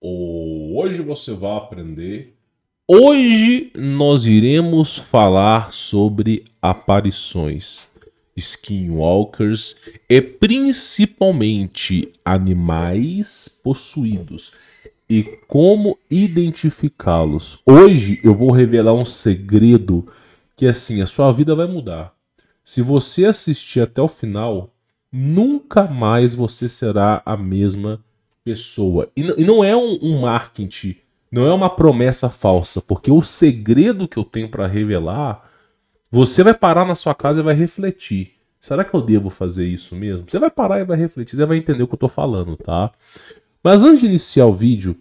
hoje você vai aprender. Hoje nós iremos falar sobre aparições, skinwalkers e principalmente animais possuídos e como identificá-los. Hoje eu vou revelar um segredo que assim a sua vida vai mudar. Se você assistir até o final, nunca mais você será a mesma pessoa. E, e não é um, um marketing, não é uma promessa falsa, porque o segredo que eu tenho para revelar, você vai parar na sua casa e vai refletir. Será que eu devo fazer isso mesmo? Você vai parar e vai refletir, você vai entender o que eu tô falando, tá? Mas antes de iniciar o vídeo,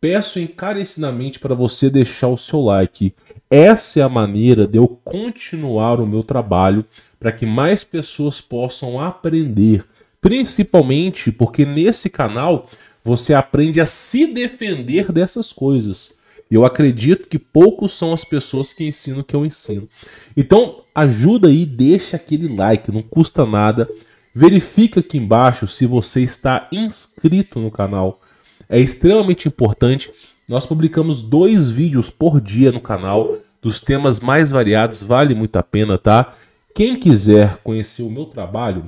peço encarecidamente para você deixar o seu like. Essa é a maneira de eu continuar o meu trabalho para que mais pessoas possam aprender, principalmente porque nesse canal você aprende a se defender dessas coisas. E eu acredito que poucos são as pessoas que ensinam o que eu ensino. Então, ajuda aí, deixa aquele like, não custa nada. Verifica aqui embaixo se você está inscrito no canal. É extremamente importante. Nós publicamos dois vídeos por dia no canal, dos temas mais variados, vale muito a pena, tá? Quem quiser conhecer o meu trabalho,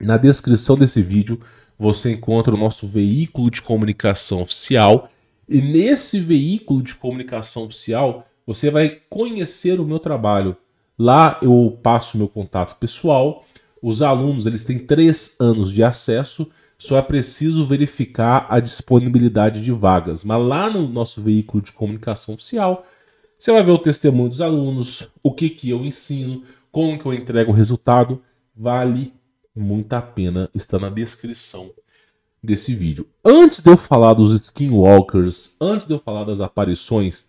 na descrição desse vídeo você encontra o nosso veículo de comunicação oficial. E nesse veículo de comunicação oficial, você vai conhecer o meu trabalho. Lá eu passo meu contato pessoal. Os alunos eles têm três anos de acesso, só é preciso verificar a disponibilidade de vagas. Mas lá no nosso veículo de comunicação oficial, você vai ver o testemunho dos alunos, o que, que eu ensino, como que eu entrego o resultado. Vale muita pena, está na descrição desse vídeo. Antes de eu falar dos Skinwalkers, antes de eu falar das aparições,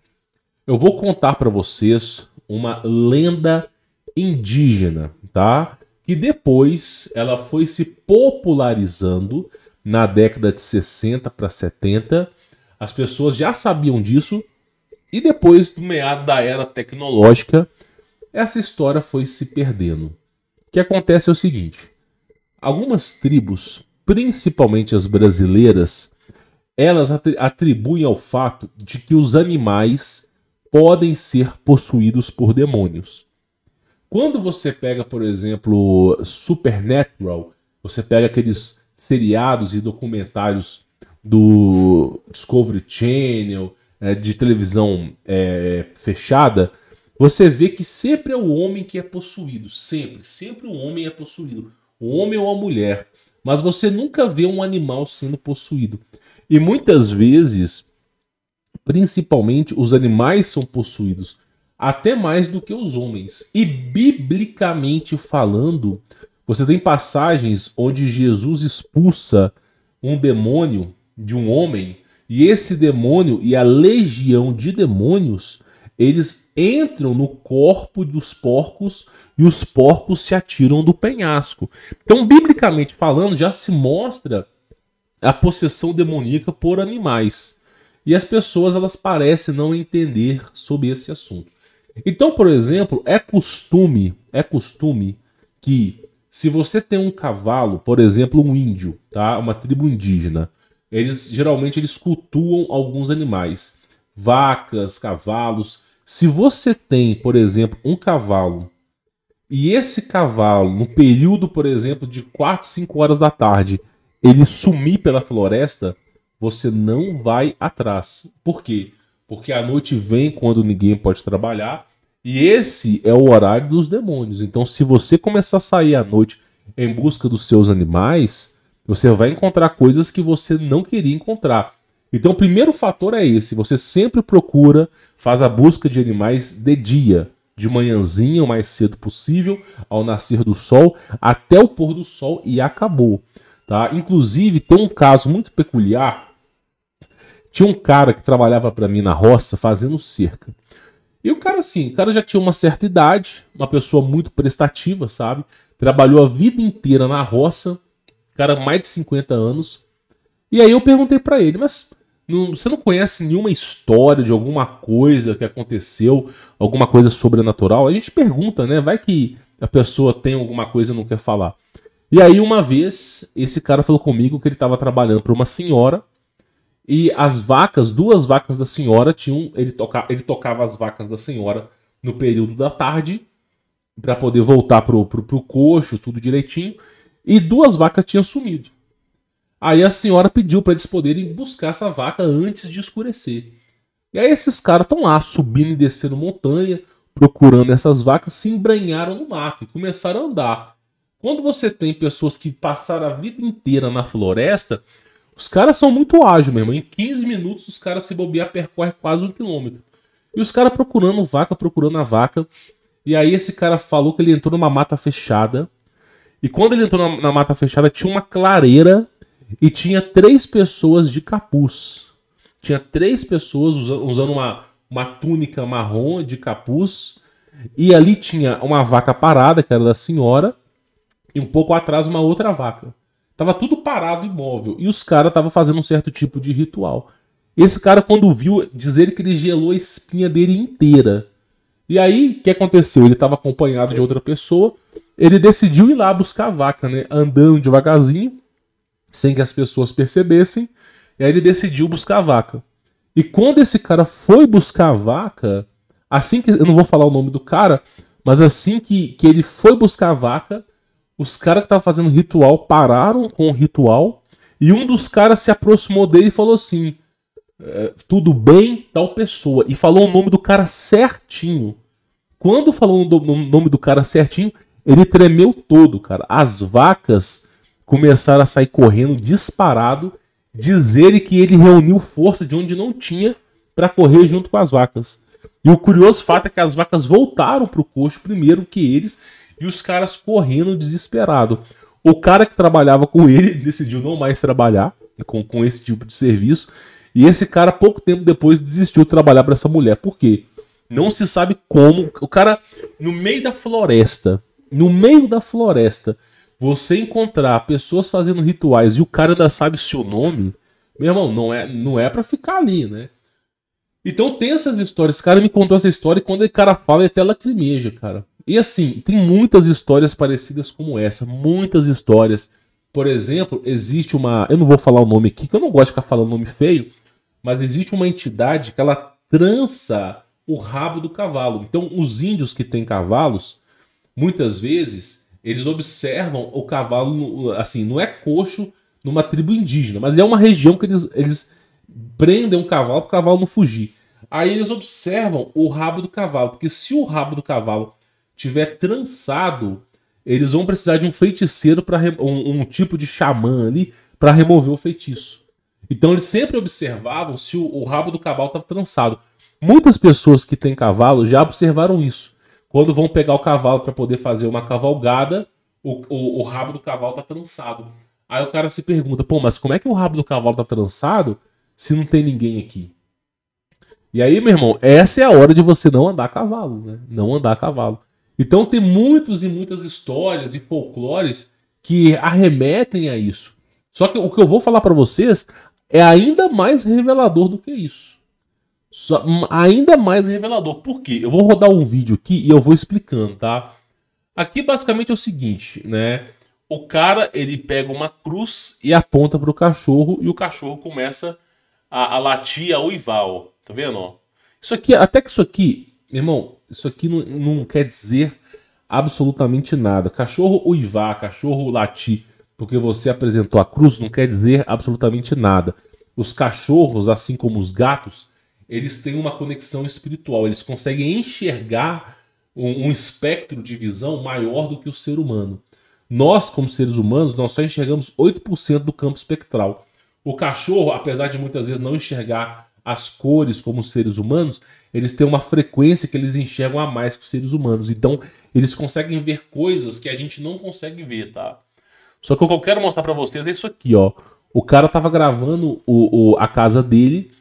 eu vou contar para vocês uma lenda indígena, tá? Que depois ela foi se popularizando na década de 60 para 70. As pessoas já sabiam disso e depois do meado da era tecnológica, essa história foi se perdendo. O que acontece é o seguinte: Algumas tribos, principalmente as brasileiras, elas atribuem ao fato de que os animais podem ser possuídos por demônios. Quando você pega, por exemplo, Supernatural, você pega aqueles seriados e documentários do Discovery Channel, é, de televisão é, fechada, você vê que sempre é o homem que é possuído. Sempre, sempre o homem é possuído o homem ou a mulher, mas você nunca vê um animal sendo possuído. E muitas vezes, principalmente, os animais são possuídos até mais do que os homens. E biblicamente falando, você tem passagens onde Jesus expulsa um demônio de um homem, e esse demônio e a legião de demônios eles entram no corpo dos porcos e os porcos se atiram do penhasco. Então, biblicamente falando, já se mostra a possessão demoníaca por animais. E as pessoas elas parecem não entender sobre esse assunto. Então, por exemplo, é costume, é costume que se você tem um cavalo, por exemplo, um índio, tá? Uma tribo indígena, eles geralmente eles cultuam alguns animais vacas, cavalos. Se você tem, por exemplo, um cavalo e esse cavalo, no período, por exemplo, de 4, 5 horas da tarde, ele sumir pela floresta, você não vai atrás. Por quê? Porque a noite vem quando ninguém pode trabalhar e esse é o horário dos demônios. Então, se você começar a sair à noite em busca dos seus animais, você vai encontrar coisas que você não queria encontrar. Então, o primeiro fator é esse: você sempre procura, faz a busca de animais de dia, de manhãzinha, o mais cedo possível, ao nascer do sol, até o pôr do sol e acabou. Tá? Inclusive, tem um caso muito peculiar. Tinha um cara que trabalhava para mim na roça fazendo cerca. E o cara, assim, o cara já tinha uma certa idade, uma pessoa muito prestativa, sabe? Trabalhou a vida inteira na roça, cara, mais de 50 anos. E aí eu perguntei para ele, mas não, você não conhece nenhuma história de alguma coisa que aconteceu, alguma coisa sobrenatural? A gente pergunta, né? Vai que a pessoa tem alguma coisa e não quer falar. E aí, uma vez, esse cara falou comigo que ele estava trabalhando para uma senhora e as vacas, duas vacas da senhora, tinham. Ele, toca, ele tocava as vacas da senhora no período da tarde para poder voltar pro, o coxo, tudo direitinho. E duas vacas tinham sumido. Aí a senhora pediu para eles poderem buscar essa vaca antes de escurecer. E aí esses caras estão lá subindo e descendo montanha, procurando essas vacas, se embranharam no mato e começaram a andar. Quando você tem pessoas que passaram a vida inteira na floresta, os caras são muito ágeis, mesmo. Em 15 minutos, os caras se bobear percorre quase um quilômetro. E os caras procurando vaca, procurando a vaca. E aí esse cara falou que ele entrou numa mata fechada. E quando ele entrou na, na mata fechada, tinha uma clareira e tinha três pessoas de capuz. Tinha três pessoas usando uma, uma túnica marrom de capuz. E ali tinha uma vaca parada, que era da senhora, e um pouco atrás uma outra vaca. Tava tudo parado, imóvel. E os caras estavam fazendo um certo tipo de ritual. Esse cara, quando viu, dizer que ele gelou a espinha dele inteira. E aí, o que aconteceu? Ele estava acompanhado de outra pessoa. Ele decidiu ir lá buscar a vaca, né? Andando devagarzinho sem que as pessoas percebessem. E aí ele decidiu buscar a vaca. E quando esse cara foi buscar a vaca, assim que. Eu não vou falar o nome do cara, mas assim que, que ele foi buscar a vaca, os caras que estavam fazendo ritual pararam com o ritual. E um dos caras se aproximou dele e falou assim: é, Tudo bem, tal pessoa. E falou o nome do cara certinho. Quando falou o nome do cara certinho, ele tremeu todo, cara. As vacas começaram a sair correndo disparado, dizer que ele reuniu força de onde não tinha para correr junto com as vacas. E o curioso fato é que as vacas voltaram para o coxo primeiro que eles e os caras correndo desesperado. O cara que trabalhava com ele decidiu não mais trabalhar com, com esse tipo de serviço. E esse cara, pouco tempo depois, desistiu de trabalhar para essa mulher. Por quê? Não se sabe como. O cara, no meio da floresta, no meio da floresta, você encontrar pessoas fazendo rituais e o cara ainda sabe o seu nome, meu irmão, não é, não é para ficar ali, né? Então tem essas histórias. Esse cara me contou essa história e quando o cara fala, é ele até lacrimeja, cara. E assim, tem muitas histórias parecidas como essa. Muitas histórias. Por exemplo, existe uma. Eu não vou falar o nome aqui, que eu não gosto de ficar falando nome feio. Mas existe uma entidade que ela trança o rabo do cavalo. Então, os índios que têm cavalos, muitas vezes, eles observam o cavalo, assim, não é coxo numa tribo indígena, mas é uma região que eles, eles prendem o um cavalo para o cavalo não fugir. Aí eles observam o rabo do cavalo, porque se o rabo do cavalo tiver trançado, eles vão precisar de um feiticeiro para um, um, tipo de xamã ali para remover o feitiço. Então eles sempre observavam se o, o rabo do cavalo estava trançado. Muitas pessoas que têm cavalo já observaram isso. Quando vão pegar o cavalo para poder fazer uma cavalgada, o, o, o, rabo do cavalo tá trançado. Aí o cara se pergunta, pô, mas como é que o rabo do cavalo tá trançado se não tem ninguém aqui? E aí, meu irmão, essa é a hora de você não andar a cavalo, né? Não andar a cavalo. Então tem muitos e muitas histórias e folclores que arremetem a isso. Só que o que eu vou falar para vocês é ainda mais revelador do que isso. Hum, ainda mais revelador. Por quê? Eu vou rodar um vídeo aqui e eu vou explicando, tá? Aqui basicamente é o seguinte, né? O cara ele pega uma cruz e aponta para o cachorro e o cachorro começa a, a latir, a uivar, ó. Tá vendo? Ó? Isso aqui, até que isso aqui, irmão, isso aqui não, não quer dizer absolutamente nada. Cachorro uivar, cachorro latir, porque você apresentou a cruz, não quer dizer absolutamente nada. Os cachorros, assim como os gatos, eles têm uma conexão espiritual, eles conseguem enxergar um, um, espectro de visão maior do que o ser humano. Nós, como seres humanos, nós só enxergamos 8% do campo espectral. O cachorro, apesar de muitas vezes não enxergar as cores como os seres humanos, eles têm uma frequência que eles enxergam a mais que os seres humanos. Então, eles conseguem ver coisas que a gente não consegue ver, tá? Só que o que eu quero mostrar para vocês é isso aqui, ó. O cara tava gravando o, o, a casa dele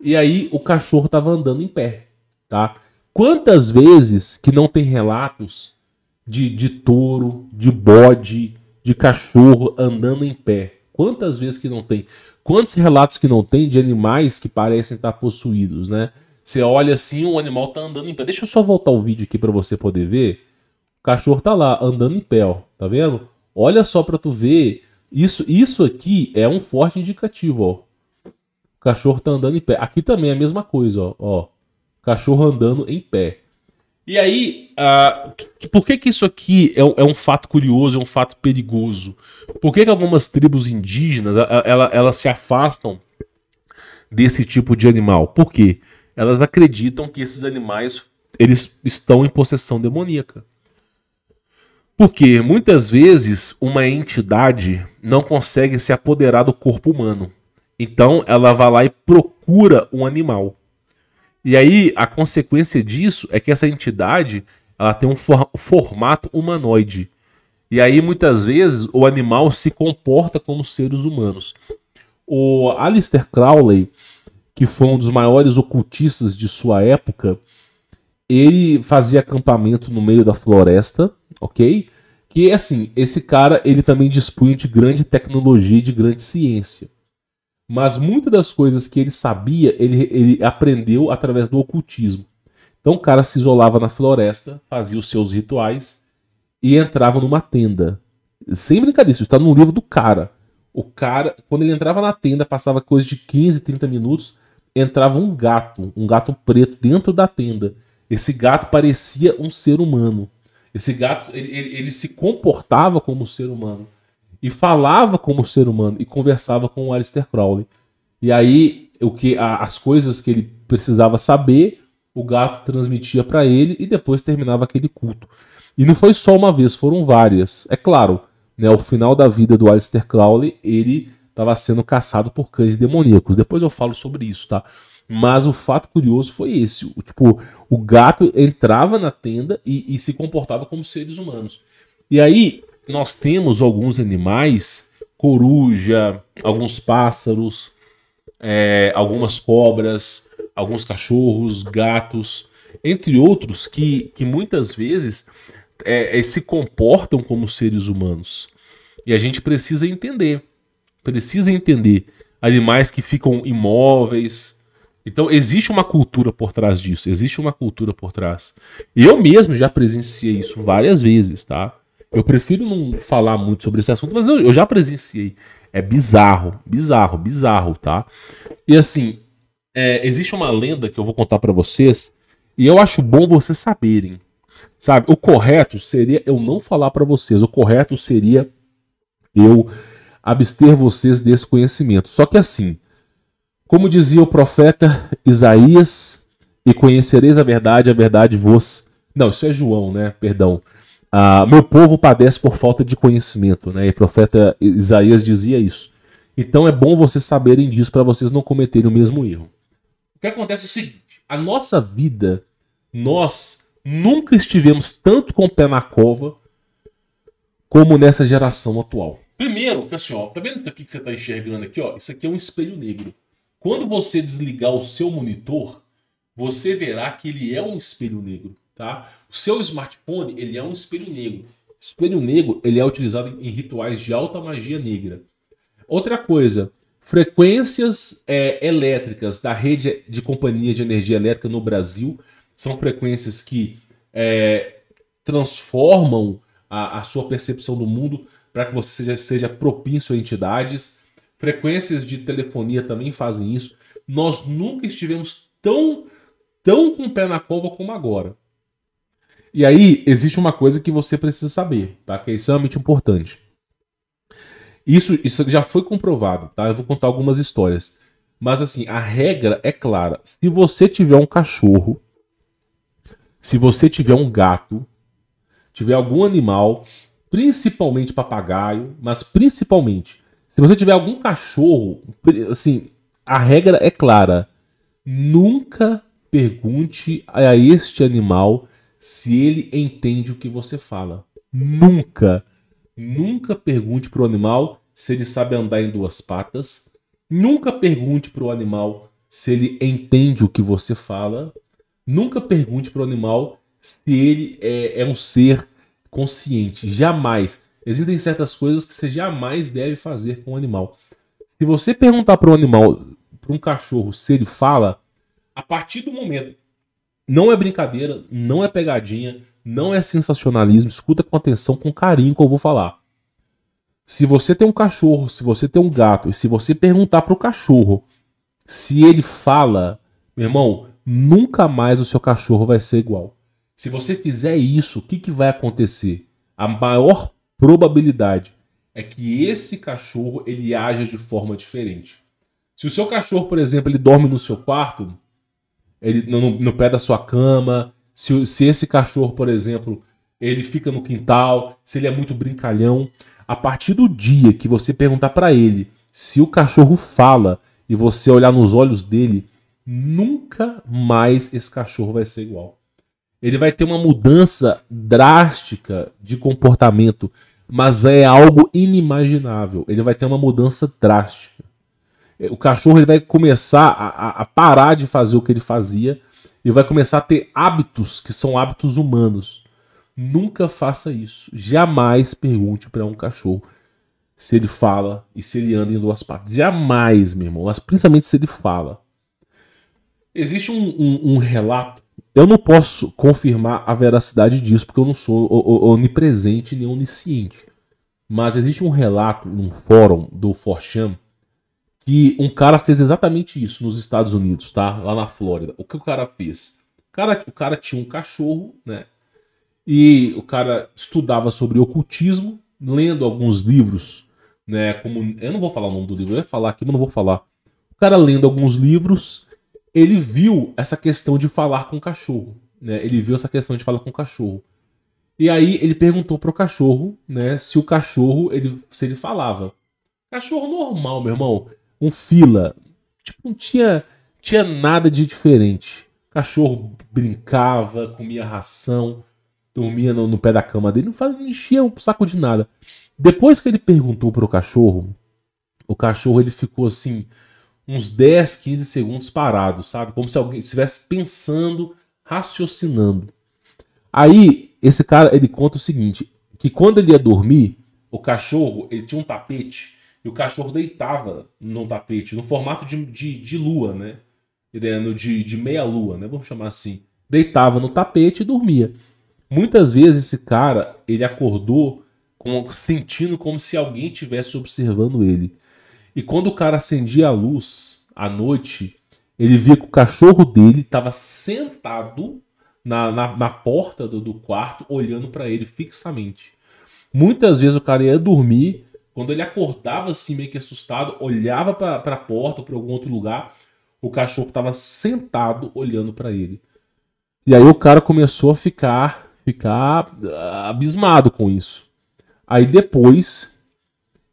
e aí o cachorro tava andando em pé, tá? Quantas vezes que não tem relatos de, de touro, de bode, de cachorro andando em pé? Quantas vezes que não tem? Quantos relatos que não tem de animais que parecem estar possuídos, né? Você olha assim, o animal tá andando em pé. Deixa eu só voltar o vídeo aqui para você poder ver. O cachorro tá lá andando em pé, ó. Tá vendo? Olha só para tu ver. Isso, isso aqui é um forte indicativo, ó cachorro tá andando em pé. Aqui também é a mesma coisa, ó. ó cachorro andando em pé. E aí, uh, por que que isso aqui é, é, um fato curioso, é um fato perigoso? Por que, que algumas tribos indígenas elas, se afastam desse tipo de animal? Por quê? Elas acreditam que esses animais eles estão em possessão demoníaca. Porque muitas vezes uma entidade não consegue se apoderar do corpo humano. Então ela vai lá e procura um animal. E aí a consequência disso é que essa entidade ela tem um for formato humanoide. E aí muitas vezes o animal se comporta como seres humanos. O Alistair Crowley, que foi um dos maiores ocultistas de sua época, ele fazia acampamento no meio da floresta, ok? Que assim, esse cara ele também dispunha de grande tecnologia e de grande ciência. Mas muitas das coisas que ele sabia, ele, ele aprendeu através do ocultismo. Então o cara se isolava na floresta, fazia os seus rituais e entrava numa tenda. Sem brincadeira, isso está no livro do cara. O cara, quando ele entrava na tenda, passava coisa de 15, 30 minutos, entrava um gato, um gato preto dentro da tenda. Esse gato parecia um ser humano. Esse gato, ele, ele, ele se comportava como um ser humano e falava como ser humano e conversava com o Aleister Crowley. E aí o que a, as coisas que ele precisava saber, o gato transmitia para ele e depois terminava aquele culto. E não foi só uma vez, foram várias. É claro, né, o final da vida do Aleister Crowley, ele estava sendo caçado por cães demoníacos. Depois eu falo sobre isso, tá? Mas o fato curioso foi esse. O, tipo, o gato entrava na tenda e, e se comportava como seres humanos. E aí, nós temos alguns animais, coruja, alguns pássaros, é, algumas cobras, alguns cachorros, gatos, entre outros, que, que muitas vezes é, é, se comportam como seres humanos. E a gente precisa entender. Precisa entender. Animais que ficam imóveis. Então, existe uma cultura por trás disso. Existe uma cultura por trás. Eu mesmo já presenciei isso várias vezes, tá? Eu prefiro não falar muito sobre esse assunto, mas eu, eu já presenciei. É bizarro, bizarro, bizarro, tá? E assim, é, existe uma lenda que eu vou contar para vocês e eu acho bom vocês saberem, sabe? O correto seria eu não falar para vocês. O correto seria eu abster vocês desse conhecimento. Só que assim, como dizia o profeta Isaías, e conhecereis a verdade, a verdade vos. Não, isso é João, né? Perdão. Ah, meu povo padece por falta de conhecimento, né? E o profeta Isaías dizia isso. Então é bom vocês saberem disso para vocês não cometerem o mesmo erro. O que acontece é o seguinte: a nossa vida, nós nunca estivemos tanto com o pé na cova como nessa geração atual. Primeiro, que assim, ó, tá vendo isso aqui que você tá enxergando aqui, ó? Isso aqui é um espelho negro. Quando você desligar o seu monitor, você verá que ele é um espelho negro, tá? O seu smartphone, ele é um espelho negro. Espelho negro, ele é utilizado em rituais de alta magia negra. Outra coisa, frequências é, elétricas da rede de companhia de energia elétrica no Brasil são frequências que é, transformam a, a, sua percepção do mundo para que você seja, seja propício a entidades. Frequências de telefonia também fazem isso. Nós nunca estivemos tão, tão com o pé na cova como agora. E aí, existe uma coisa que você precisa saber, tá? Que é extremamente importante. Isso, isso já foi comprovado, tá? Eu vou contar algumas histórias. Mas assim, a regra é clara. Se você tiver um cachorro, se você tiver um gato, tiver algum animal, principalmente papagaio, mas principalmente, se você tiver algum cachorro, assim, a regra é clara. Nunca pergunte a este animal se ele entende o que você fala. Nunca, nunca pergunte para o animal se ele sabe andar em duas patas. Nunca pergunte para o animal se ele entende o que você fala. Nunca pergunte para o animal se ele é, é um ser consciente. Jamais. Existem certas coisas que você jamais deve fazer com o animal. Se você perguntar para um animal, para um cachorro, se ele fala, a partir do momento não é brincadeira, não é pegadinha, não é sensacionalismo. Escuta com atenção, com carinho que eu vou falar. Se você tem um cachorro, se você tem um gato, e se você perguntar para o cachorro se ele fala, meu irmão, nunca mais o seu cachorro vai ser igual. Se você fizer isso, o que, que vai acontecer? A maior probabilidade é que esse cachorro ele aja de forma diferente. Se o seu cachorro, por exemplo, ele dorme no seu quarto, ele no, no pé da sua cama, se, se esse cachorro, por exemplo, ele fica no quintal, se ele é muito brincalhão. A partir do dia que você perguntar para ele se o cachorro fala e você olhar nos olhos dele, nunca mais esse cachorro vai ser igual. Ele vai ter uma mudança drástica de comportamento, mas é algo inimaginável. Ele vai ter uma mudança drástica. É, o cachorro ele vai começar a, a parar de fazer o que ele fazia e vai começar a ter hábitos que são hábitos humanos. Nunca faça isso. Jamais pergunte para um cachorro se ele fala e se ele anda em duas patas. Jamais, meu irmão. Mas principalmente se ele fala. Existe um, um, um relato. Eu não posso confirmar a veracidade disso, porque eu não sou onipresente nem onisciente. Mas existe um relato num fórum do Forchan que um cara fez exatamente isso nos Estados Unidos, tá? Lá na Flórida. O que o cara fez? O cara, o cara tinha um cachorro, né? E o cara estudava sobre ocultismo, lendo alguns livros, né? Como eu não vou falar o nome do livro, eu ia falar aqui, mas não vou falar. O cara lendo alguns livros, ele viu essa questão de falar com o cachorro, né? Ele viu essa questão de falar com o cachorro. E aí ele perguntou pro cachorro, né, se o cachorro ele se ele falava. Cachorro normal, meu irmão um fila. Tipo, não tinha, tinha nada de diferente. O cachorro brincava, comia ração, dormia no, no pé da cama dele, não, fazia, não enchia o saco de nada. Depois que ele perguntou pro cachorro, o cachorro ele ficou assim uns 10, 15 segundos parado, sabe? Como se alguém estivesse pensando, raciocinando. Aí, esse cara, ele conta o seguinte, que quando ele ia dormir, o cachorro, ele tinha um tapete e o cachorro deitava no tapete, no formato de, de, de lua, né? De, de meia lua, né? Vamos chamar assim. Deitava no tapete e dormia. Muitas vezes esse cara, ele acordou com, sentindo como se alguém estivesse observando ele. E quando o cara acendia a luz à noite, ele via que o cachorro dele estava sentado na, na, na, porta do, do quarto, olhando para ele fixamente. Muitas vezes o cara ia dormir, quando ele acordava assim, meio que assustado, olhava para a porta ou para algum outro lugar, o cachorro estava sentado olhando para ele. E aí o cara começou a ficar, ficar ah, abismado com isso. Aí depois,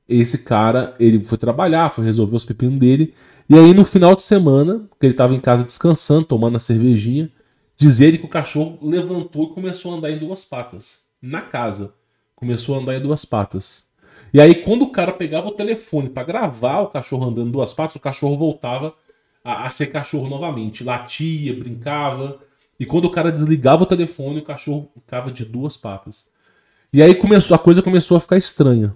esse cara, ele foi trabalhar, foi resolver os pepinos dele. E aí no final de semana, que ele estava em casa descansando, tomando a cervejinha, diz ele que o cachorro levantou e começou a andar em duas patas. Na casa. Começou a andar em duas patas. E aí, quando o cara pegava o telefone para gravar o cachorro andando duas patas, o cachorro voltava a, a, ser cachorro novamente. Latia, brincava. E quando o cara desligava o telefone, o cachorro ficava de duas patas. E aí começou, a coisa começou a ficar estranha.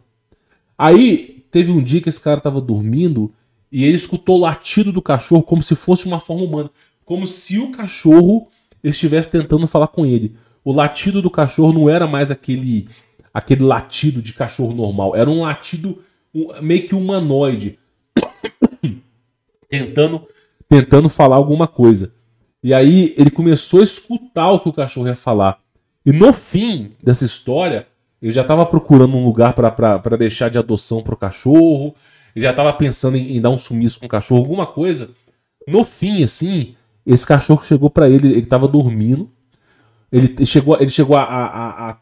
Aí teve um dia que esse cara tava dormindo e ele escutou o latido do cachorro como se fosse uma forma humana. Como se o cachorro estivesse tentando falar com ele. O latido do cachorro não era mais aquele aquele latido de cachorro normal. Era um latido meio que humanoide. tentando, tentando falar alguma coisa. E aí ele começou a escutar o que o cachorro ia falar. E no fim dessa história, ele já estava procurando um lugar para deixar de adoção para o cachorro. Ele já estava pensando em, em, dar um sumiço com o cachorro, alguma coisa. No fim, assim, esse cachorro chegou para ele, ele estava dormindo. Ele chegou, ele chegou a, a, a,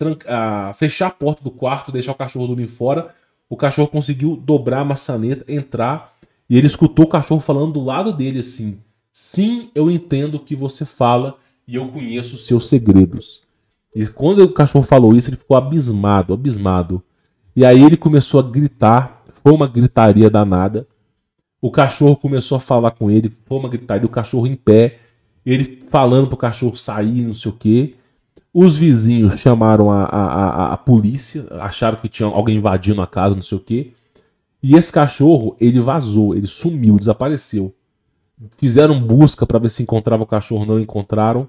a, fechar a porta do quarto, deixar o cachorro dormir fora. O cachorro conseguiu dobrar a maçaneta, entrar. E ele escutou o cachorro falando do lado dele assim: Sim, eu entendo o que você fala e eu conheço os seus segredos. E quando o cachorro falou isso, ele ficou abismado, abismado. E aí ele começou a gritar. Foi uma gritaria danada. O cachorro começou a falar com ele. Foi uma gritaria. O cachorro em pé ele falando pro cachorro sair, não sei o quê. Os vizinhos chamaram a, a, a, a polícia, acharam que tinha alguém invadindo a casa, não sei o quê. E esse cachorro, ele vazou, ele sumiu, desapareceu. Fizeram busca para ver se encontrava o cachorro, não encontraram.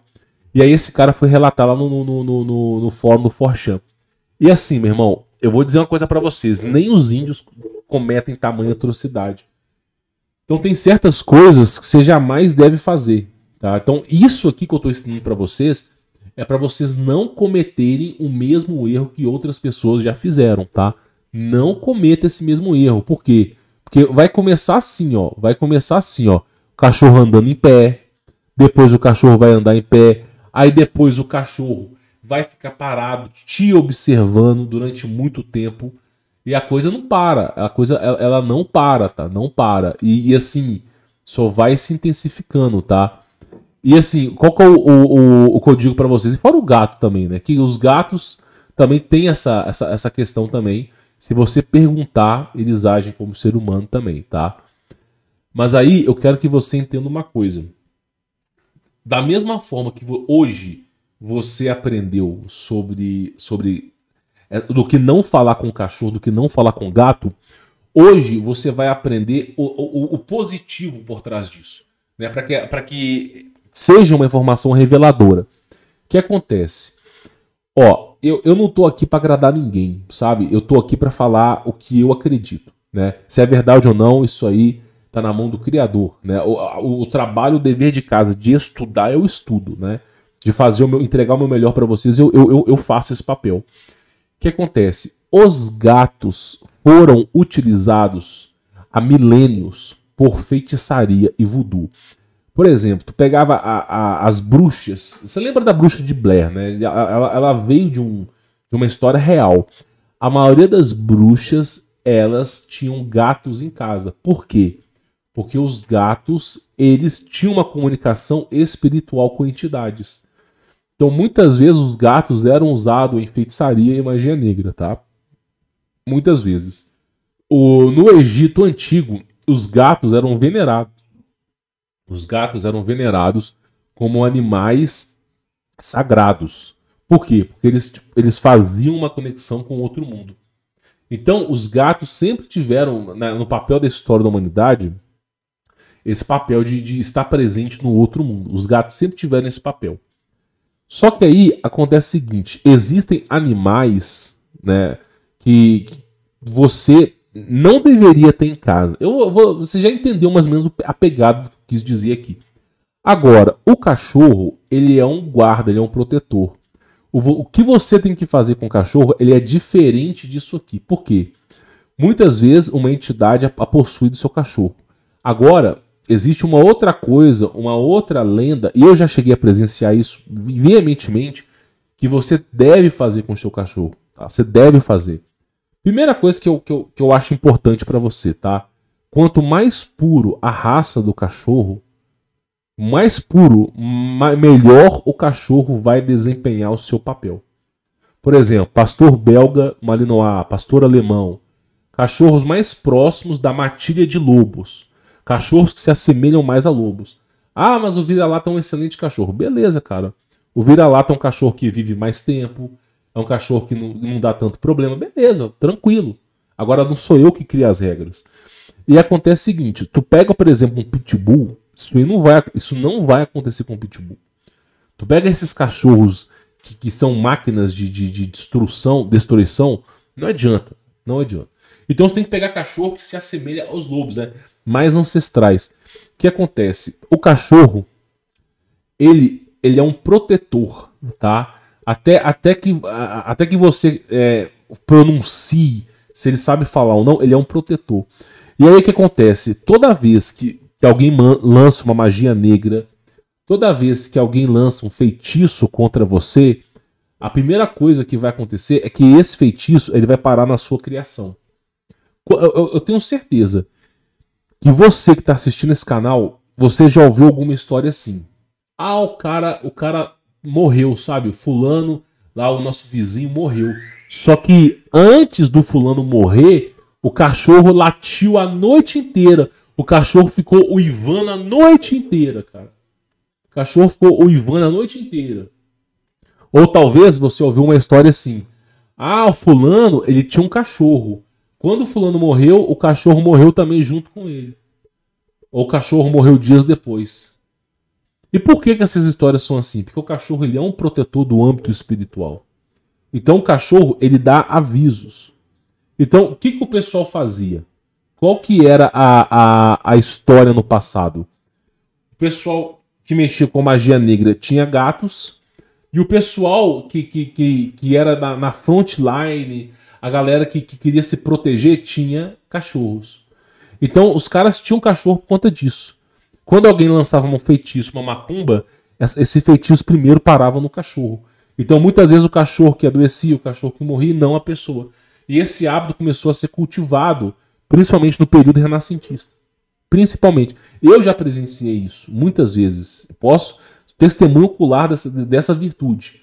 E aí esse cara foi relatar lá no, no, no, no, no fórum do Forchan. E assim, meu irmão, eu vou dizer uma coisa para vocês: nem os índios cometem tamanha atrocidade. Então tem certas coisas que você jamais deve fazer. Tá? Então, isso aqui que eu estou ensinando para vocês é para vocês não cometerem o mesmo erro que outras pessoas já fizeram, tá? Não cometa esse mesmo erro. Por quê? Porque vai começar assim, ó. Vai começar assim, ó. O cachorro andando em pé. Depois o cachorro vai andar em pé. Aí depois o cachorro vai ficar parado, te observando durante muito tempo. E a coisa não para. A coisa, ela não para, tá? Não para. E, e assim, só vai se intensificando, tá? E assim, qual que é o, o, o que eu digo para vocês? E fora o gato também, né? Que os gatos também têm essa, essa, essa questão também. Se você perguntar, eles agem como ser humano também, tá? Mas aí eu quero que você entenda uma coisa. Da mesma forma que hoje você aprendeu sobre, sobre é, do que não falar com cachorro, do que não falar com gato, hoje você vai aprender o, o, o positivo por trás disso. Né? Para que, pra que seja uma informação reveladora. O que acontece? Ó, eu, eu não tô aqui para agradar ninguém, sabe? Eu tô aqui para falar o que eu acredito, né? Se é verdade ou não, isso aí tá na mão do criador, né? O, o, o trabalho, o dever de casa de estudar, eu estudo, né? De fazer o meu, entregar o meu melhor para vocês, eu, eu, eu faço esse papel. O que acontece? Os gatos foram utilizados há milênios por feitiçaria e voodoo. Por exemplo, tu pegava a, a, as bruxas. Você lembra da bruxa de Blair, né? Ela, ela veio de, um, de uma história real. A maioria das bruxas, elas tinham gatos em casa. Por quê? Porque os gatos, eles tinham uma comunicação espiritual com entidades. Então, muitas vezes, os gatos eram usados em feitiçaria e magia negra, tá? Muitas vezes. O, no Egito Antigo, os gatos eram venerados. Os gatos eram venerados como animais sagrados. Por quê? Porque eles, tipo, eles faziam uma conexão com outro mundo. Então, os gatos sempre tiveram, né, no papel da história da humanidade, esse papel de, de estar presente no outro mundo. Os gatos sempre tiveram esse papel. Só que aí acontece o seguinte: existem animais né, que, que você não deveria ter em casa. Eu vou, você já entendeu mais ou menos a pegada do que quis dizer aqui. Agora, o cachorro, ele é um guarda, ele é um protetor. O, o que você tem que fazer com o cachorro, ele é diferente disso aqui. Por quê? Muitas vezes uma entidade a, a possui do seu cachorro. Agora, existe uma outra coisa, uma outra lenda, e eu já cheguei a presenciar isso veementemente, que você deve fazer com o seu cachorro. Tá? Você deve fazer. Primeira coisa que eu, que eu, que eu acho importante para você, tá? Quanto mais puro a raça do cachorro, mais puro, mais, melhor o cachorro vai desempenhar o seu papel. Por exemplo, pastor belga malinois, pastor alemão, cachorros mais próximos da matilha de lobos, cachorros que se assemelham mais a lobos. Ah, mas o vira-lata é um excelente cachorro. Beleza, cara. O vira-lata é um cachorro que vive mais tempo, é um cachorro que não, não dá tanto problema, beleza, tranquilo. Agora não sou eu que crio as regras. E acontece o seguinte: tu pega, por exemplo, um pitbull, isso não vai, isso não vai acontecer com o pitbull. Tu pega esses cachorros que, que são máquinas de, de, de, destruição, destruição, não adianta, não adianta. Então você tem que pegar cachorro que se assemelha aos lobos, né? Mais ancestrais. O que acontece? O cachorro, ele, ele é um protetor, tá? Até, até, que, até que você é, pronuncie se ele sabe falar ou não, ele é um protetor. E aí o que acontece? Toda vez que, que alguém lança uma magia negra, toda vez que alguém lança um feitiço contra você, a primeira coisa que vai acontecer é que esse feitiço ele vai parar na sua criação. Eu, eu, eu tenho certeza que você que está assistindo esse canal, você já ouviu alguma história assim. Ah, o cara, o cara morreu, sabe? Fulano, lá o nosso vizinho morreu. Só que antes do fulano morrer, o cachorro latiu a noite inteira. O cachorro ficou uivando a noite inteira, cara. O cachorro ficou uivando a noite inteira. Ou talvez você ouviu uma história assim. Ah, o fulano, ele tinha um cachorro. Quando o fulano morreu, o cachorro morreu também junto com ele. Ou o cachorro morreu dias depois. E por que, que essas histórias são assim? Porque o cachorro ele é um protetor do âmbito espiritual. Então o cachorro ele dá avisos. Então o que, que o pessoal fazia? Qual que era a, a, a história no passado? O pessoal que mexia com magia negra tinha gatos e o pessoal que, que, que, que era na, na frontline, a galera que, que queria se proteger tinha cachorros. Então os caras tinham cachorro por conta disso. Quando alguém lançava um feitiço, uma macumba, esse feitiço primeiro parava no cachorro. Então muitas vezes o cachorro que adoecia, o cachorro que morria, não a pessoa. E esse hábito começou a ser cultivado, principalmente no período renascentista. Principalmente. Eu já presenciei isso muitas vezes. posso testemunho ocular dessa, dessa virtude.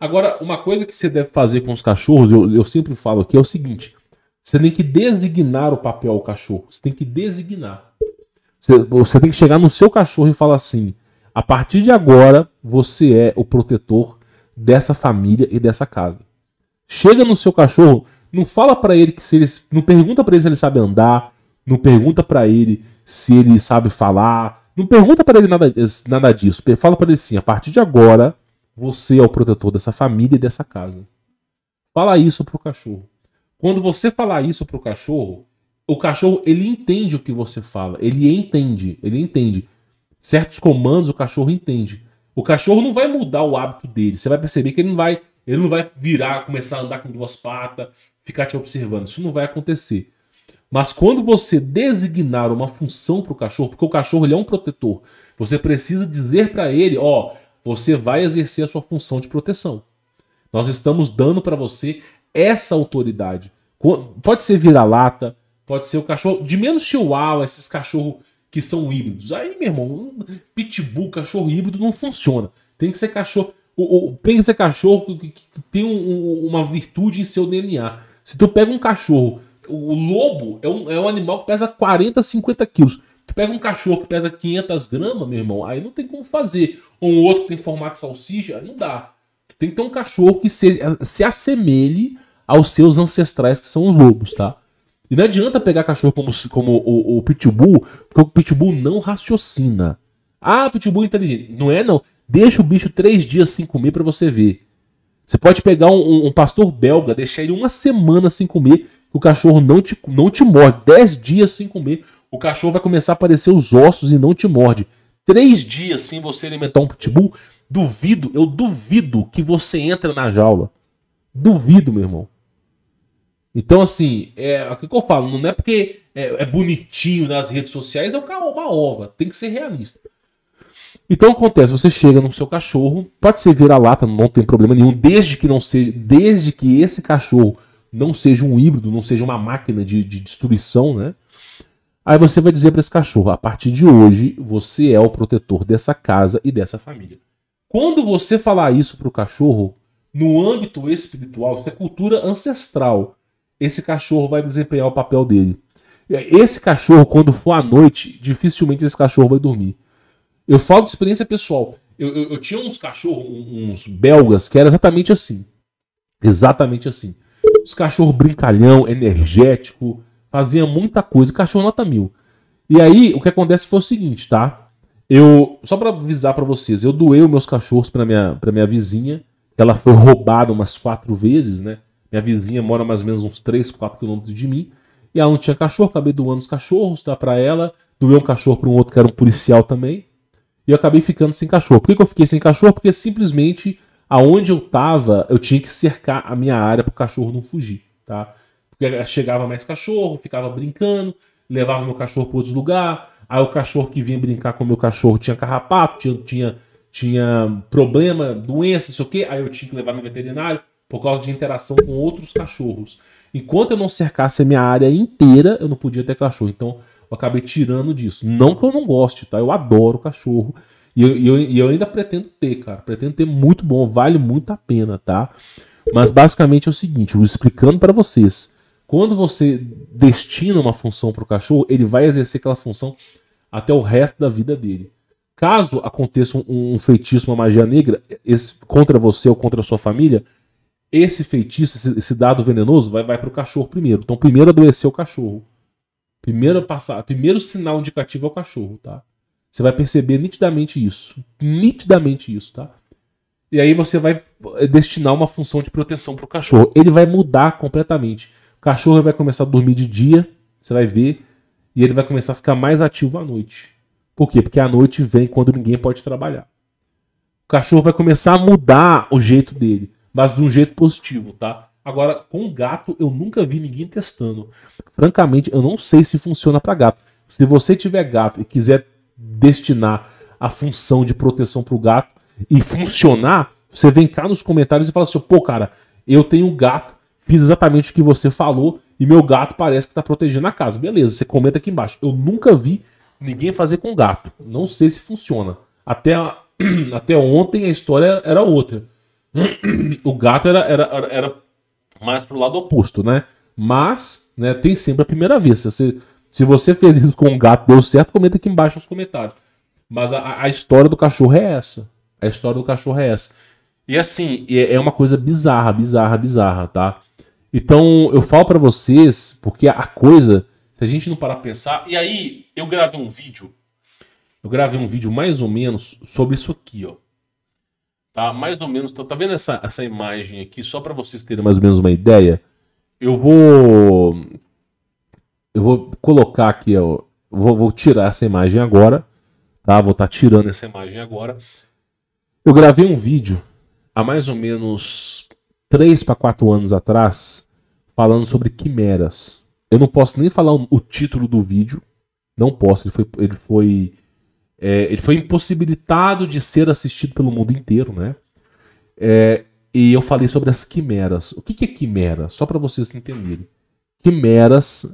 Agora, uma coisa que você deve fazer com os cachorros, eu, eu sempre falo aqui, é o seguinte: você tem que designar o papel ao cachorro. Você tem que designar. Você, tem que chegar no seu cachorro e falar assim: a partir de agora, você é o protetor dessa família e dessa casa. Chega no seu cachorro, não fala para ele que se ele, não pergunta para ele se ele sabe andar, não pergunta para ele se ele sabe falar, não pergunta para ele nada, nada disso. Fala para ele assim: a partir de agora, você é o protetor dessa família e dessa casa. Fala isso pro cachorro. Quando você falar isso pro cachorro, o cachorro ele entende o que você fala, ele entende, ele entende. Certos comandos o cachorro entende. O cachorro não vai mudar o hábito dele. Você vai perceber que ele não vai, ele não vai virar, começar a andar com duas patas, ficar te observando. Isso não vai acontecer. Mas quando você designar uma função para o cachorro, porque o cachorro ele é um protetor, você precisa dizer para ele, ó, você vai exercer a sua função de proteção. Nós estamos dando para você essa autoridade. Pode ser vira-lata, pode ser o cachorro, de menos chihuahua, esses cachorros que são híbridos. Aí, meu irmão, um pitbull, cachorro híbrido não funciona. Tem que ser cachorro, o tem que ser cachorro que, que tem um, um, uma virtude em seu DNA. Se tu pega um cachorro, o lobo é um, é um animal que pesa 40, 50 quilos. Tu pega um cachorro que pesa 500 gramas, meu irmão, aí não tem como fazer. Ou um outro que tem formato de salsicha, aí não dá. Tu tem que ter um cachorro que se, se assemelhe aos seus ancestrais, que são os lobos, tá? E não adianta pegar cachorro como, como o, o Pitbull, porque o Pitbull não raciocina. Ah, Pitbull é inteligente. Não é, não. Deixa o bicho três dias sem comer para você ver. Você pode pegar um, um, pastor belga, deixar ele uma semana sem comer, o cachorro não te, não te morde. Dez dias sem comer, o cachorro vai começar a aparecer os ossos e não te morde. Três dias sem você alimentar um pitbull, duvido, eu duvido que você entra na jaula. Duvido, meu irmão. Então, assim, é, é o que eu falo, não é porque é, é bonitinho nas redes sociais, é uma ova, tem que ser realista. Então acontece, você chega no seu cachorro, pode ser vira-lata, não tem problema nenhum, desde que não seja, desde que esse cachorro não seja um híbrido, não seja uma máquina de, de destruição, né? Aí você vai dizer para esse cachorro: a partir de hoje você é o protetor dessa casa e dessa família. Quando você falar isso para o cachorro, no âmbito espiritual, isso é cultura ancestral esse cachorro vai desempenhar o papel dele. Esse cachorro, quando for à noite, dificilmente esse cachorro vai dormir. Eu falo de experiência pessoal. Eu, eu, eu tinha uns cachorros, uns belgas, que era exatamente assim. Exatamente assim. Os cachorros brincalhão, energético, fazia muita coisa. Cachorro nota mil. E aí, o que acontece foi o seguinte, tá? Eu, só para avisar para vocês, eu doei os meus cachorros para minha, pra minha vizinha. que Ela foi roubada umas quatro vezes, né? Minha vizinha mora mais ou menos uns 3, 4 quilômetros de mim. E ela não tinha cachorro, acabei doando os cachorros, dá tá, para ela. Doei um cachorro para um outro que era um policial também. E eu acabei ficando sem cachorro. Por que, que eu fiquei sem cachorro? Porque simplesmente aonde eu tava, eu tinha que cercar a minha área para o cachorro não fugir, tá? Porque chegava mais cachorro, ficava brincando, levava meu cachorro para outro lugar. Aí o cachorro que vinha brincar com o meu cachorro tinha carrapato, tinha, tinha, tinha problema, doença, não sei o quê. Aí eu tinha que levar no veterinário por causa de interação com outros cachorros. Enquanto eu não cercasse a minha área inteira, eu não podia ter cachorro. Então eu acabei tirando disso. Não que eu não goste, tá? Eu adoro cachorro. E eu, eu, eu ainda pretendo ter, cara. Pretendo ter muito bom, vale muito a pena, tá? Mas basicamente é o seguinte, eu explicando para vocês. Quando você destina uma função para o cachorro, ele vai exercer aquela função até o resto da vida dele. Caso aconteça um, um feitiço, uma magia negra esse, contra você ou contra a sua família, esse feitiço, esse, esse dado venenoso, vai, vai para o cachorro primeiro. Então, primeiro adoeceu o cachorro. Primeiro, passar, primeiro sinal indicativo é o cachorro, tá? Você vai perceber nitidamente isso. Nitidamente isso, tá? E aí você vai é, destinar uma função de proteção para o cachorro. Ele vai mudar completamente. O cachorro vai começar a dormir de dia, você vai ver, e ele vai começar a ficar mais ativo à noite. Por quê? Porque a noite vem quando ninguém pode trabalhar. O cachorro vai começar a mudar o jeito dele mas de um jeito positivo, tá? Agora, com gato, eu nunca vi ninguém testando. Francamente, eu não sei se funciona para gato. Se você tiver gato e quiser destinar a função de proteção para o gato e funcionar, você vem cá nos comentários e fala assim: pô, cara, eu tenho um gato, fiz exatamente o que você falou e meu gato parece que está protegendo a casa. Beleza, você comenta aqui embaixo. Eu nunca vi ninguém fazer com gato. Não sei se funciona. Até, a... até ontem a história era outra. o gato era, era, era mais pro lado oposto, né? Mas, né, tem sempre a primeira vista. Se, se você fez isso com um gato deu certo, comenta aqui embaixo nos comentários. Mas a, a história do cachorro é essa. A história do cachorro é essa. E assim, é, é uma coisa bizarra, bizarra, bizarra, tá? Então, eu falo para vocês, porque a coisa, se a gente não parar pra pensar. E aí, eu gravei um vídeo. Eu gravei um vídeo mais ou menos sobre isso aqui, ó. Tá mais ou menos, tá, tá vendo essa, essa imagem aqui, só para vocês terem mais ou menos uma ideia? Eu vou. Eu vou colocar aqui, ó, vou, vou tirar essa imagem agora, tá? Vou estar tá tirando essa imagem agora. Eu gravei um vídeo há mais ou menos 3 para 4 anos atrás falando sobre quimeras. Eu não posso nem falar o, o título do vídeo, não posso, ele foi, ele foi é, ele foi impossibilitado de ser assistido pelo mundo inteiro, né? É, e eu falei sobre as quimeras. O que, que é quimera? Só para vocês entenderem. Quimeras,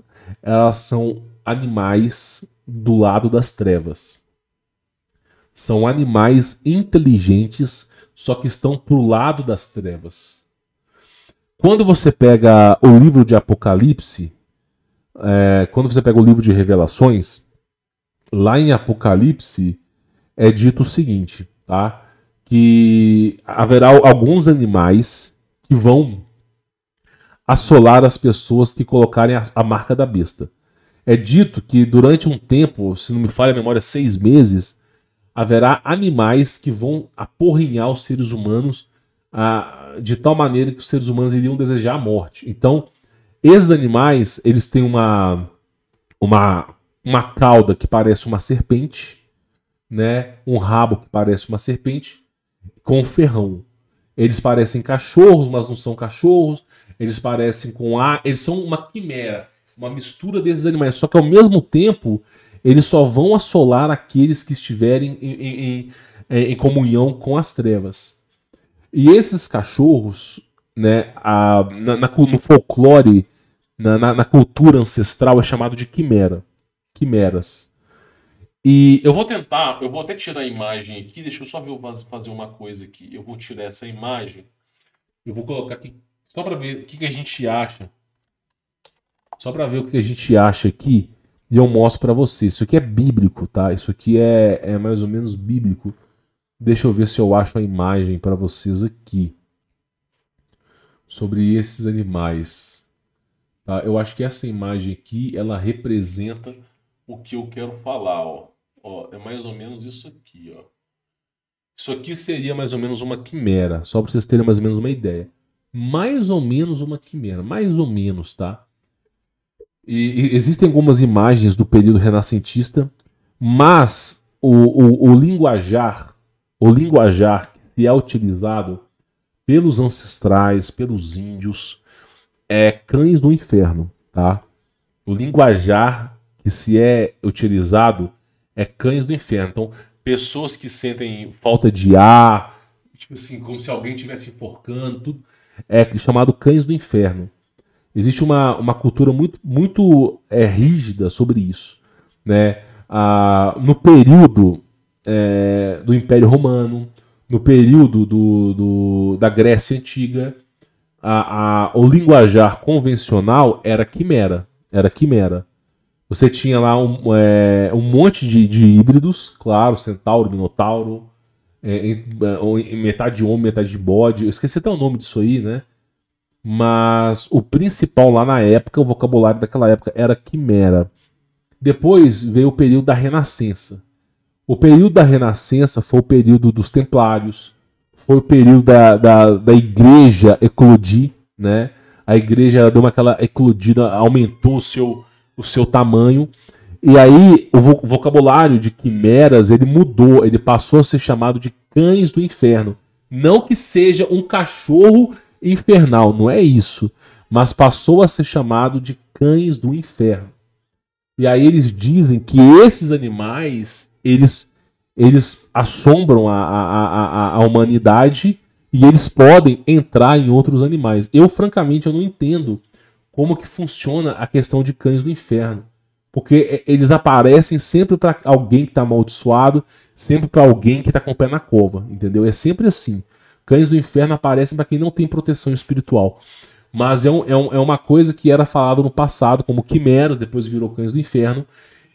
elas são animais do lado das trevas. São animais inteligentes, só que estão pro lado das trevas. Quando você pega o livro de Apocalipse, é, quando você pega o livro de Revelações, lá em Apocalipse é dito o seguinte, tá? Que haverá alguns animais que vão assolar as pessoas que colocarem a, a marca da besta. É dito que durante um tempo, se não me falha a memória, seis meses, haverá animais que vão aporrinhar os seres humanos ah, de tal maneira que os seres humanos iriam desejar a morte. Então, esses animais, eles têm uma, uma uma cauda que parece uma serpente, né? Um rabo que parece uma serpente com um ferrão. Eles parecem cachorros, mas não são cachorros. Eles parecem com a, eles são uma quimera, uma mistura desses animais. Só que ao mesmo tempo, eles só vão assolar aqueles que estiverem em, em, em, em comunhão com as trevas. E esses cachorros, né, a, na, na, no folclore, na, na, na cultura ancestral, é chamado de quimera quimeras. E eu vou tentar, eu vou até tirar a imagem aqui, deixa eu só ver, fazer uma coisa aqui. Eu vou tirar essa imagem, eu vou colocar aqui só para ver o que, que, a gente acha. Só para ver o que, que a gente acha aqui e eu mostro para você. Isso aqui é bíblico, tá? Isso aqui é, é mais ou menos bíblico. Deixa eu ver se eu acho a imagem para vocês aqui sobre esses animais. Tá? Eu acho que essa imagem aqui ela representa o que eu quero falar, ó. Ó, é mais ou menos isso aqui, ó. Isso aqui seria mais ou menos uma quimera, só para vocês terem mais ou menos uma ideia. Mais ou menos uma quimera, mais ou menos, tá? E, e existem algumas imagens do período renascentista, mas o, o, o linguajar, o linguajar que é utilizado pelos ancestrais, pelos índios, é cães do inferno, tá? O linguajar que se é utilizado é cães do inferno. Então, pessoas que sentem falta de ar, tipo assim, como se alguém estivesse enforcando, tudo, é chamado cães do inferno. Existe uma, uma cultura muito, muito é, rígida sobre isso. Né? Ah, no período é, do Império Romano, no período do, do da Grécia Antiga, a, a, o linguajar convencional era quimera. Era quimera. Você tinha lá um, é, um monte de, de, híbridos, claro, Centauro, Minotauro, é, é metade homem, metade bode. Eu esqueci até o nome disso aí, né? Mas o principal lá na época, o vocabulário daquela época, era quimera. Depois veio o período da Renascença. O período da Renascença foi o período dos Templários, foi o período da, da, da igreja eclodir, né? A igreja deu uma aquela eclodida, aumentou o seu o seu tamanho. E aí o vocabulário de quimeras ele mudou, ele passou a ser chamado de cães do inferno. Não que seja um cachorro infernal, não é isso, mas passou a ser chamado de cães do inferno. E aí eles dizem que esses animais eles eles assombram a, a, a, a humanidade e eles podem entrar em outros animais. Eu francamente eu não entendo como que funciona a questão de cães do inferno. Porque é, eles aparecem sempre para alguém que está amaldiçoado, sempre para alguém que está com o pé na cova, entendeu? É sempre assim. Cães do inferno aparecem para quem não tem proteção espiritual. Mas é, um, é, um, é uma coisa que era falado no passado como quimeras, depois virou cães do inferno.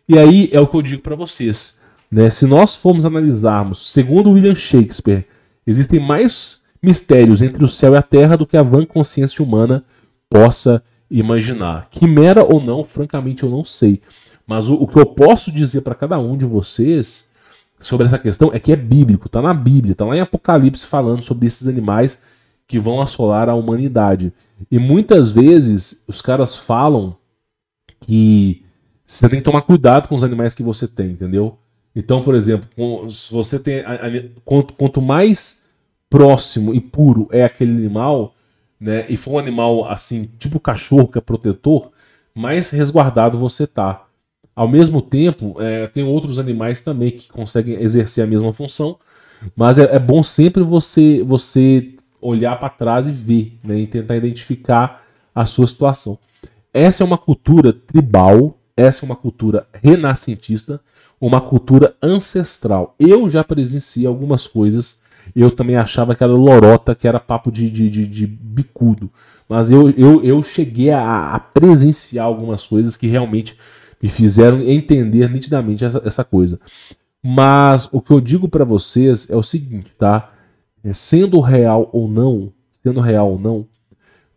E aí é o que eu digo para vocês. Né? Se nós formos analisarmos, segundo William Shakespeare, existem mais mistérios entre o céu e a terra do que a vã consciência humana possa imaginar. Quimera ou não, francamente eu não sei. Mas o, o que eu posso dizer para cada um de vocês sobre essa questão é que é bíblico, tá na Bíblia, tá lá em Apocalipse falando sobre esses animais que vão assolar a humanidade. E muitas vezes os caras falam que você tem que tomar cuidado com os animais que você tem, entendeu? Então, por exemplo, se você tem quanto mais próximo e puro é aquele animal, né? E for um animal assim, tipo cachorro que é protetor, mais resguardado você tá. Ao mesmo tempo, é, tem outros animais também que conseguem exercer a mesma função, mas é, é bom sempre você você olhar para trás e ver, né? E tentar identificar a sua situação. Essa é uma cultura tribal, essa é uma cultura renascentista, uma cultura ancestral. Eu já presenciei algumas coisas eu também achava que era lorota, que era papo de, de, de, de bicudo. Mas eu, eu, eu cheguei a, a, presenciar algumas coisas que realmente me fizeram entender nitidamente essa, essa coisa. Mas o que eu digo para vocês é o seguinte, tá? É, sendo real ou não, sendo real ou não,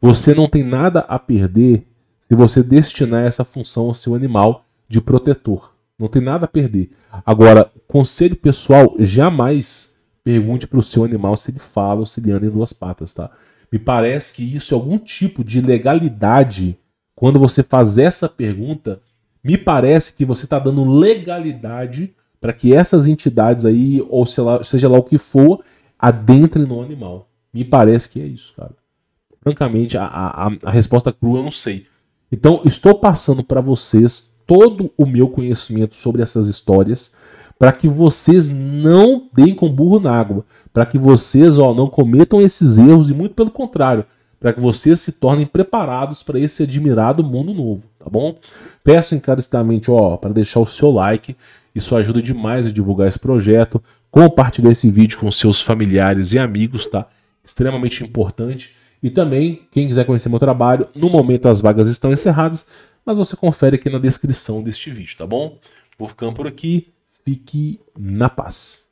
você não tem nada a perder se você destinar essa função ao seu animal de protetor. Não tem nada a perder. Agora, conselho pessoal, jamais Pergunte para o seu animal se ele fala ou se ele anda em duas patas, tá? Me parece que isso é algum tipo de legalidade. Quando você faz essa pergunta, me parece que você está dando legalidade para que essas entidades aí, ou lá, seja lá o que for, adentrem no animal. Me parece que é isso, cara. Francamente, a, a, a resposta crua eu não sei. Então, estou passando para vocês todo o meu conhecimento sobre essas histórias para que vocês não deem com burro na água, para que vocês ó, não cometam esses erros e muito pelo contrário, para que vocês se tornem preparados para esse admirado mundo novo, tá bom? Peço encarecidamente ó, para deixar o seu like, isso ajuda demais a divulgar esse projeto, compartilhar esse vídeo com seus familiares e amigos, tá? Extremamente importante. E também, quem quiser conhecer meu trabalho, no momento as vagas estão encerradas, mas você confere aqui na descrição deste vídeo, tá bom? Vou ficando por aqui. Fique na paz.